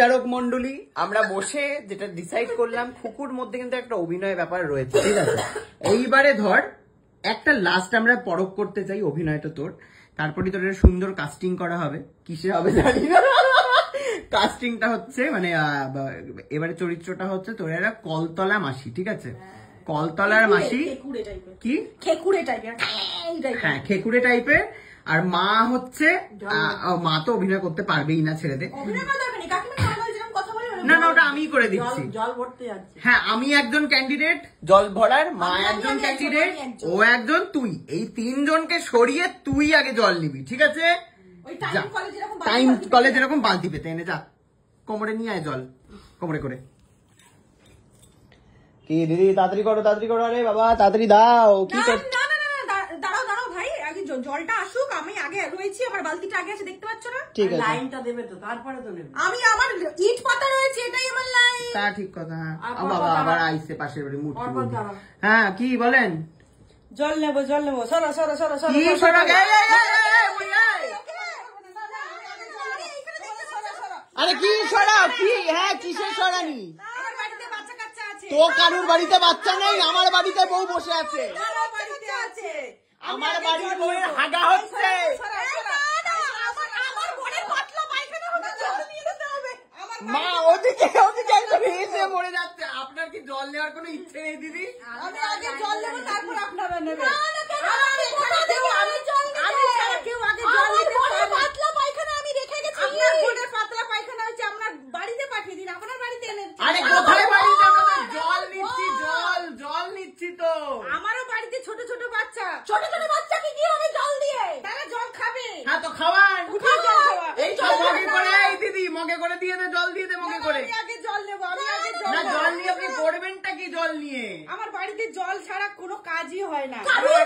বিচারক মন্ডলী আমরা বসে যেটা ডিসাইড করলাম খুকুর মধ্যে কিন্তু একটা অভিনয় ব্যাপার রয়েছে ঠিক আছে এইবারে ধর একটা লাস্ট আমরা পরক করতে চাই অভিনয়টা তোর তারপরে তোর সুন্দর কাস্টিং করা হবে কিসে হবে জানি কাস্টিংটা হচ্ছে মানে এবারে চরিত্রটা হচ্ছে তোর একটা কলতলা মাসি ঠিক আছে হ্যাঁ। কলতলার মাসি কি খেকুড়ে টাইপের হ্যাঁ খেকুড়ে টাইপের আর মা হচ্ছে মা তো অভিনয় করতে পারবেই না ছেলেদের না না ওটা আমি করে দিচ্ছি জল ভরতে যাচ্ছে হ্যাঁ আমি একজন ক্যান্ডিডেট জল ভরার মা একজন ক্যান্ডিডেট ও একজন তুই এই তিনজনকে সরিয়ে তুই আগে জল নিবি ঠিক আছে টাইম কলেজ এরকম বালতি পেতে এনে যা কোমরে নিয়ে আয় জল কোমরে করে কি দিদি তাড়াতাড়ি করো তাড়াতাড়ি করো আরে বাবা তাড়াতাড়ি দাও কি করছো জলটা আসুক আমি আগে রয়েছি আমার বালতিটা আগে আছে দেখতে পাচ্ছ না লাইনটা দেবে তো তারপরে তো নেবে আমি আমার ইট পাতা রয়েছে এটাই আমার লাইন তা ঠিক কথা হ্যাঁ বাবা আবার পাশের বাড়ি হ্যাঁ কি বলেন জল নেবো জল নেবো সরো সরো সরো সরো আরে কি সরা কি হ্যাঁ কিসের সরানি তো কারুর বাড়িতে বাচ্চা নেই আমার বাড়িতে বউ বসে আছে আছে আমার বাড়ির বউয়ের হাগা হচ্ছে মা ওদিকে ওদিকে একদম হেসে মরে যাচ্ছে আপনার কি জল নেওয়ার কোনো ইচ্ছে নেই দিদি আমি আগে জল নেবো তারপর আপনারা নেবেন ছোট ছোট বাচ্চাকে দিয়ে জল দিয়ে তারা জল খাবে হ্যাঁ তো খাওয়ান এই জল মগে করে এই দিদি মগে করে দিয়ে দে জল দিয়ে দে মগে করে আগে জল নেব আমি আগে জল নিয়ে আপনি করবেনটা কি জল নিয়ে আমার বাড়িতে জল ছাড়া কোনো কাজই হয় না কারুর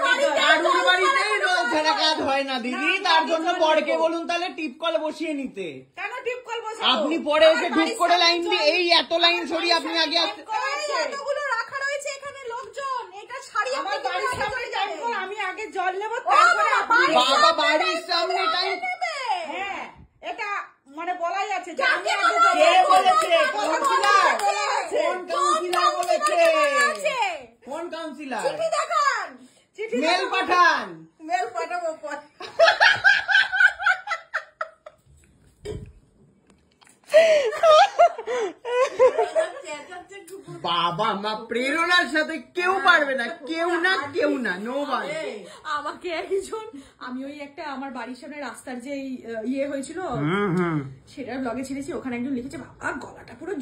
বাড়িতেই জল ছাড়া কাজ হয় না দিদি তার জন্য বরকে বলুন তাহলে টিপকল বসিয়ে নিতে কেন টিপ বসাবো আপনি পরে এসে ঢুক করে লাইন দিয়ে এই এত লাইন সরিয়ে আপনি আগে এতগুলো রাখা রয়েছে এখানে লোকজন এটা ছাড়িয়ে আমার বাড়ি আগে জল নেবো তারপরে বাড়ির সামনে হ্যাঁ, এটা মানে বলাই আছে বাবা মা প্রেরণার সাথে কেউ হ্যাঁ, পারবে না কেউ না কেউ না নো আমাকে একজন আমি ওই একটা আমার বাড়ির সামনে রাস্তার যে ইয়ে হয়েছিল সেটার ব্লগে ছেড়েছি ওখানে একজন লিখেছে বাবা গলাটা পুরো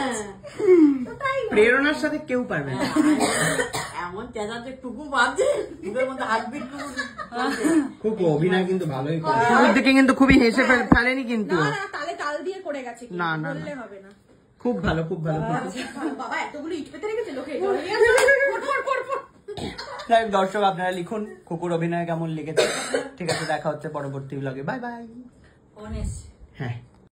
হ্যাঁ। প্রেরণার সাথে কেউ পারবে না হ্যাঁ, এমন চেঁচাতে টুকু বাজে টুকুর মধ্যে খুব অভিনয় কিন্তু ভালোই করে শুরুর দিকে কিন্তু খুবই হেসে ফেলেনি কিন্তু না না তালে তাল দিয়ে করে গেছে না না হবে না খুব ভালো খুব ভালো আচ্ছা, দর্শক আপনারা লিখুন কুকুর অভিনয় কেমন লেগেছে ঠিক আছে দেখা হচ্ছে পরবর্তী ব্লগে বাই বাই হ্যাঁ